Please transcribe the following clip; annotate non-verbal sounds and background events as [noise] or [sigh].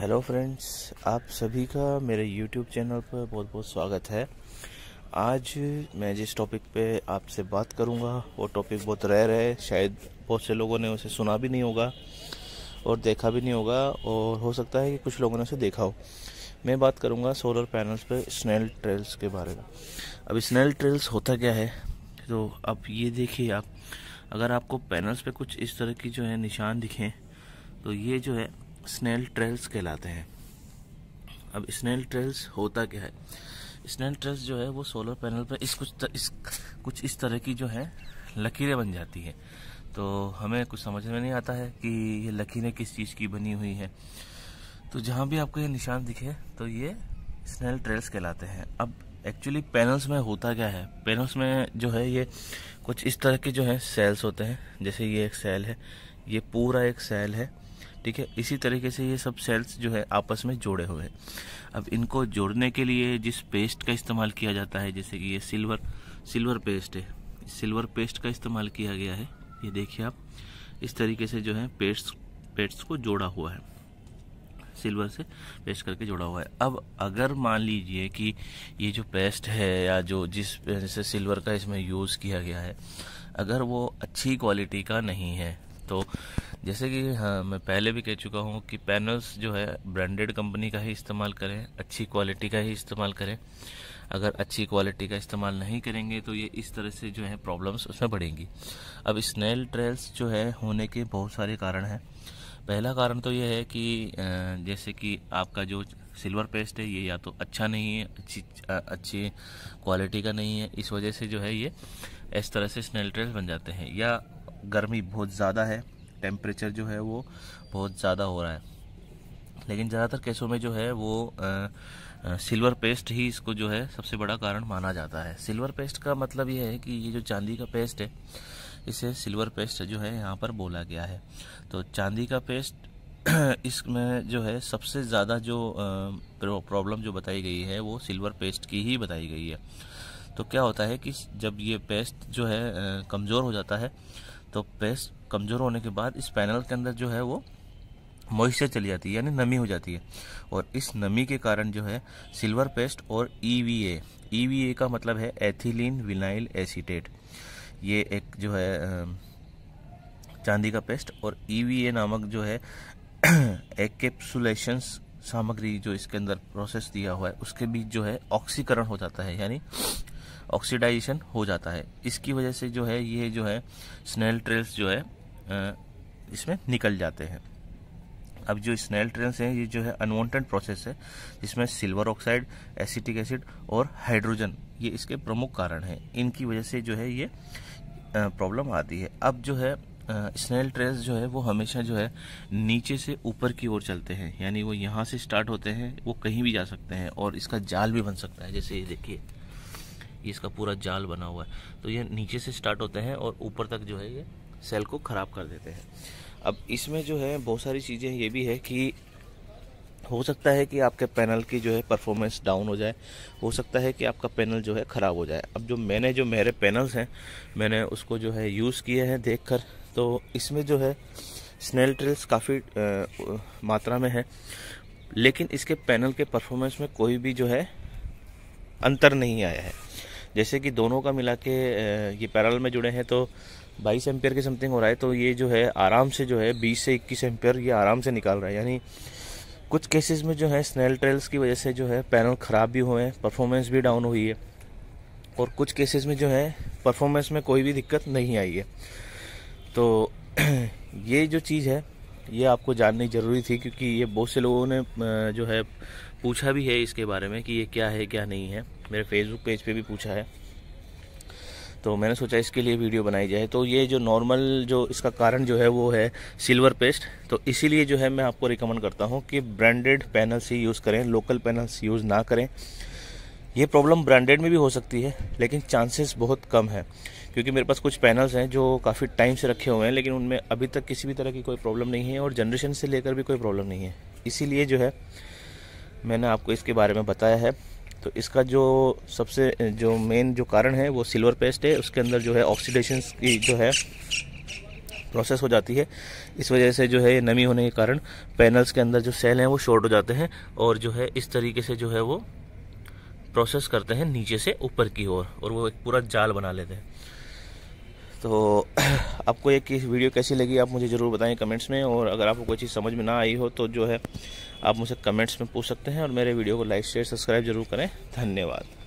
hello friends आप सभी का मेरे यूट्यूब चैनल पर बहुत बहुत स्वागत है आज मैं जिस टॉपिक पे आपसे बात करूंगा वो टॉपिक बहुत रेयर है शायद बहुत से लोगों ने उसे सुना भी नहीं होगा और देखा भी नहीं होगा और हो सकता है कि कुछ लोगों ने उसे देखा हो मैं बात करूंगा सोलर पैनल्स पे स्नेल ट्रेल्स के बारे में अब स्नेल ट्रेल्स होता क्या है तो अब ये देखिए आप अगर आपको पैनल्स पे कुछ इस तरह की जो है निशान दिखें तो ये जो है स्नेल ट्रेल्स कहलाते हैं अब स्नेल ट्रेल्स होता क्या है स्नेल ट्रेल्स जो है वो सोलर पैनल पर इस कुछ तर, इस कुछ इस तरह की जो है लकीरें बन जाती हैं तो हमें कुछ समझ में नहीं आता है कि ये लकीरें किस चीज़ की बनी हुई हैं तो जहाँ भी आपको ये निशान दिखे तो ये स्नेल ट्रेल्स कहलाते हैं अब एक्चुअली पैनल्स में होता क्या है पैनल्स में जो है ये कुछ इस तरह के जो है सेल्स होते हैं जैसे ये एक सेल है ये पूरा एक सेल है ठीक है इसी तरीके से ये सब सेल्स जो है आपस में जोड़े हुए हैं अब इनको जोड़ने के लिए जिस पेस्ट का इस्तेमाल किया जाता है जैसे कि ये सिल्वर सिल्वर पेस्ट है सिल्वर पेस्ट का इस्तेमाल किया गया है ये देखिए आप इस तरीके से जो है पेस्ट पेट्स को जोड़ा हुआ है सिल्वर से पेस्ट करके जोड़ा हुआ है अब अगर मान लीजिए कि ये जो पेस्ट है या जो जिस जैसे सिल्वर का इसमें यूज़ किया गया है अगर वो अच्छी क्वालिटी का नहीं है तो जैसे कि हाँ मैं पहले भी कह चुका हूँ कि पैनल्स जो है ब्रांडेड कंपनी का ही इस्तेमाल करें अच्छी क्वालिटी का ही इस्तेमाल करें अगर अच्छी क्वालिटी का इस्तेमाल नहीं करेंगे तो ये इस तरह से जो है प्रॉब्लम्स उसमें बढ़ेंगी अब स्नेल ट्रेल्स जो है होने के बहुत सारे कारण हैं पहला कारण तो ये है कि जैसे कि आपका जो सिल्वर पेस्ट है ये या तो अच्छा नहीं है अच्छी अच्छी क्वालिटी का नहीं है इस वजह से जो है ये इस तरह से स्नेल ट्रेल्स बन जाते हैं या गर्मी बहुत ज़्यादा है टेम्परेचर जो है वो बहुत ज़्यादा हो रहा है लेकिन ज़्यादातर केसों में जो है वो आ, आ, सिल्वर पेस्ट ही इसको जो है सबसे बड़ा कारण माना जाता है सिल्वर पेस्ट का मतलब ये है कि ये जो चांदी का पेस्ट है इसे सिल्वर पेस्ट जो है यहाँ पर बोला गया है तो चांदी का पेस्ट [clears throat] इसमें जो है सबसे ज़्यादा जो प्रॉब्लम जो बताई गई है वो सिल्वर पेस्ट की ही बताई गई है तो क्या होता है कि जब ये पेस्ट जो है कमज़ोर हो जाता है तो पेस्ट कमज़ोर होने के बाद इस पैनल के अंदर जो है वो मॉइस्चर चली जाती है यानी नमी हो जाती है और इस नमी के कारण जो है सिल्वर पेस्ट और ई e वी e का मतलब है एथिलीन विनाइल एसीटेट ये एक जो है चांदी का पेस्ट और ई e नामक जो है एक [clears throat] सामग्री जो इसके अंदर प्रोसेस दिया हुआ है उसके बीच जो है ऑक्सीकरण हो जाता है यानी ऑक्सीडाइजेशन हो जाता है इसकी वजह से जो है ये जो है स्नेल ट्रेल्स जो है इसमें निकल जाते हैं अब जो स्नेल ट्रेल्स हैं ये जो है अनवांटेड प्रोसेस है जिसमें सिल्वर ऑक्साइड एसिटिक एसिड और हाइड्रोजन ये इसके प्रमुख कारण हैं इनकी वजह से जो है ये प्रॉब्लम आती है अब जो है स्नेल ट्रेल्स जो है वो हमेशा जो है नीचे से ऊपर की ओर चलते हैं यानी वो यहाँ से स्टार्ट होते हैं वो कहीं भी जा सकते हैं और इसका जाल भी बन सकता है जैसे ये देखिए कि इसका पूरा जाल बना हुआ है तो ये नीचे से स्टार्ट होते हैं और ऊपर तक जो है ये सेल को ख़राब कर देते हैं अब इसमें जो है बहुत सारी चीज़ें ये भी है कि हो सकता है कि आपके पैनल की जो है परफॉर्मेंस डाउन हो जाए हो सकता है कि आपका पैनल जो है ख़राब हो जाए अब जो मैंने जो मेरे पैनल्स हैं मैंने उसको जो है यूज़ किए हैं देखकर तो इसमें जो है स्नेल ट्रिल्स काफ़ी मात्रा में है लेकिन इसके पैनल के परफॉर्मेंस में कोई भी जो है अंतर नहीं आया है जैसे कि दोनों का मिला के ये पैरल में जुड़े हैं तो बाईस एम्पियर के समथिंग हो रहा है तो ये जो है आराम से जो है बीस से इक्कीस एम्पियर ये आराम से निकाल रहा है यानी कुछ केसेस में जो है स्नेल ट्रेल्स की वजह से जो है पैनल ख़राब भी हुए हैं परफॉर्मेंस भी डाउन हुई है और कुछ केसेस में जो है परफॉर्मेंस में कोई भी दिक्कत नहीं आई है तो [clears throat] ये जो चीज़ है ये आपको जाननी ज़रूरी थी क्योंकि ये बहुत से लोगों ने जो है पूछा भी है इसके बारे में कि ये क्या है क्या नहीं है मेरे फेसबुक पेज पे भी पूछा है तो मैंने सोचा इसके लिए वीडियो बनाई जाए तो ये जो नॉर्मल जो इसका कारण जो है वो है सिल्वर पेस्ट तो इसीलिए जो है मैं आपको रिकमेंड करता हूँ कि ब्रांडेड पैनल्स ही यूज़ करें लोकल पैनल्स यूज़ ना करें ये प्रॉब्लम ब्रांडेड में भी हो सकती है लेकिन चांसेस बहुत कम है क्योंकि मेरे पास कुछ पैनल्स हैं जो काफ़ी टाइम से रखे हुए हैं लेकिन उनमें अभी तक किसी भी तरह की कोई प्रॉब्लम नहीं है और जनरेशन से लेकर भी कोई प्रॉब्लम नहीं है इसीलिए जो है मैंने आपको इसके बारे में बताया है तो इसका जो सबसे जो मेन जो कारण है वो सिल्वर पेस्ट है उसके अंदर जो है ऑक्सीडेशन की जो है प्रोसेस हो जाती है इस वजह से जो है नमी होने के कारण पैनल्स के अंदर जो सेल हैं वो शॉर्ट हो जाते हैं और जो है इस तरीके से जो है वो प्रोसेस करते हैं नीचे से ऊपर की ओर और वो एक पूरा जाल बना लेते हैं तो [clears throat] आपको ये वीडियो कैसी लगी आप मुझे ज़रूर बताएं कमेंट्स में और अगर आपको कोई चीज़ समझ में ना आई हो तो जो है आप मुझे कमेंट्स में पूछ सकते हैं और मेरे वीडियो को लाइक शेयर सब्सक्राइब जरूर करें धन्यवाद